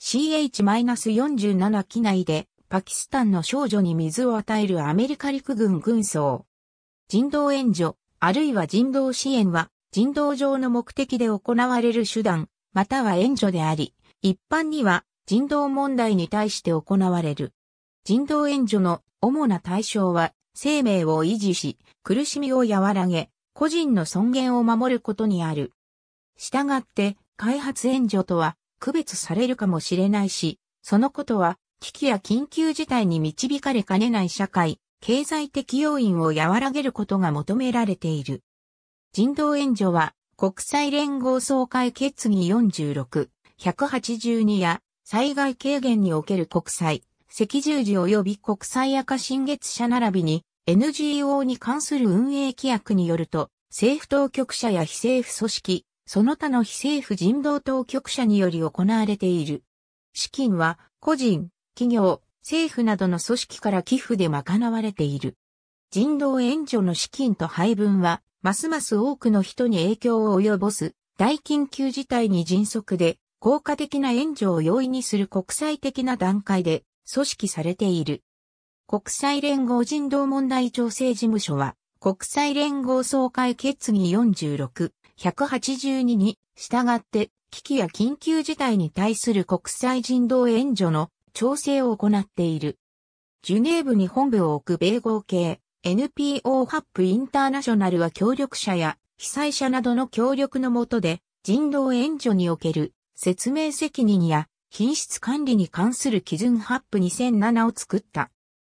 CH-47 機内でパキスタンの少女に水を与えるアメリカ陸軍軍曹。人道援助、あるいは人道支援は人道上の目的で行われる手段、または援助であり、一般には人道問題に対して行われる。人道援助の主な対象は生命を維持し、苦しみを和らげ、個人の尊厳を守ることにある。したがって、開発援助とは、区別されるかもしれないし、そのことは危機や緊急事態に導かれかねない社会、経済的要因を和らげることが求められている。人道援助は国際連合総会決議46、182や災害軽減における国際、赤十字及び国際赤新月社並びに NGO に関する運営規約によると、政府当局者や非政府組織、その他の非政府人道当局者により行われている。資金は個人、企業、政府などの組織から寄付で賄われている。人道援助の資金と配分は、ますます多くの人に影響を及ぼす大緊急事態に迅速で効果的な援助を容易にする国際的な段階で組織されている。国際連合人道問題調整事務所は国際連合総会決議46 182に従って、危機や緊急事態に対する国際人道援助の調整を行っている。ジュネーブに本部を置く米合計 NPO ハップインターナショナルは協力者や被災者などの協力のもとで人道援助における説明責任や品質管理に関する基準ハップ2007を作った。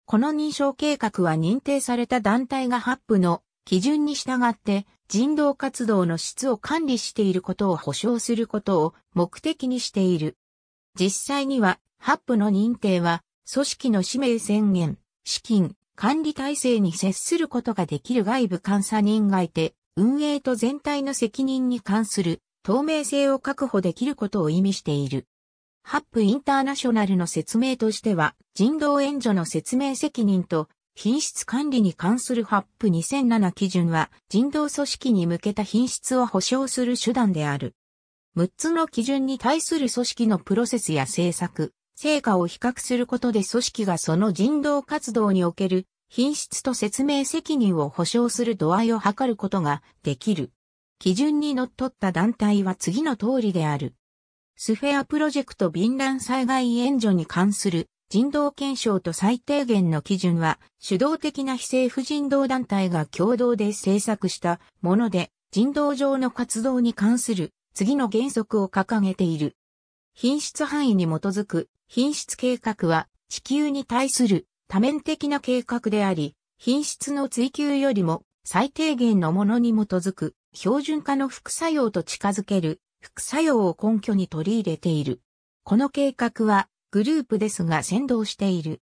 この認証計画は認定された団体がハップの基準に従って人道活動の質を管理していることを保証することを目的にしている。実際には、ハップの認定は、組織の使命宣言、資金、管理体制に接することができる外部監査人がいて、運営と全体の責任に関する透明性を確保できることを意味している。ハップインターナショナルの説明としては、人道援助の説明責任と品質管理に関する発布2007基準は人道組織に向けた品質を保障する手段である。6つの基準に対する組織のプロセスや政策、成果を比較することで組織がその人道活動における品質と説明責任を保障する度合いを測ることができる。基準に則っった団体は次の通りである。スフェアプロジェクト便乱災害援助に関する人道検証と最低限の基準は、主導的な非政府人道団体が共同で制作したもので、人道上の活動に関する次の原則を掲げている。品質範囲に基づく品質計画は地球に対する多面的な計画であり、品質の追求よりも最低限のものに基づく標準化の副作用と近づける副作用を根拠に取り入れている。この計画はグループですが先導している。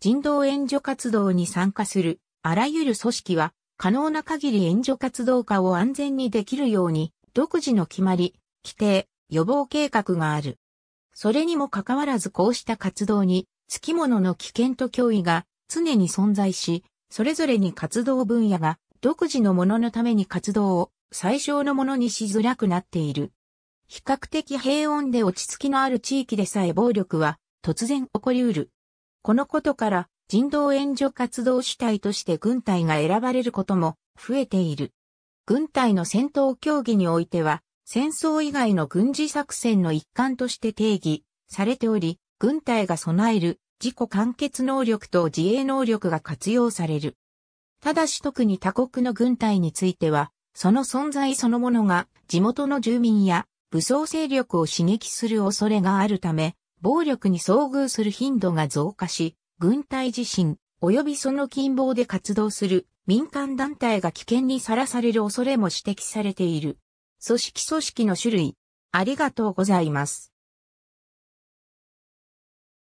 人道援助活動に参加する、あらゆる組織は、可能な限り援助活動家を安全にできるように、独自の決まり、規定、予防計画がある。それにもかかわらずこうした活動に、付き物の危険と脅威が常に存在し、それぞれに活動分野が独自のもののために活動を最小のものにしづらくなっている。比較的平穏で落ち着きのある地域でさえ暴力は突然起こりうる。このことから人道援助活動主体として軍隊が選ばれることも増えている。軍隊の戦闘競技においては、戦争以外の軍事作戦の一環として定義されており、軍隊が備える自己完結能力と自衛能力が活用される。ただし特に他国の軍隊については、その存在そのものが地元の住民や武装勢力を刺激する恐れがあるため、暴力に遭遇する頻度が増加し、軍隊自身、及びその近傍で活動する民間団体が危険にさらされる恐れも指摘されている。組織組織の種類。ありがとうございます。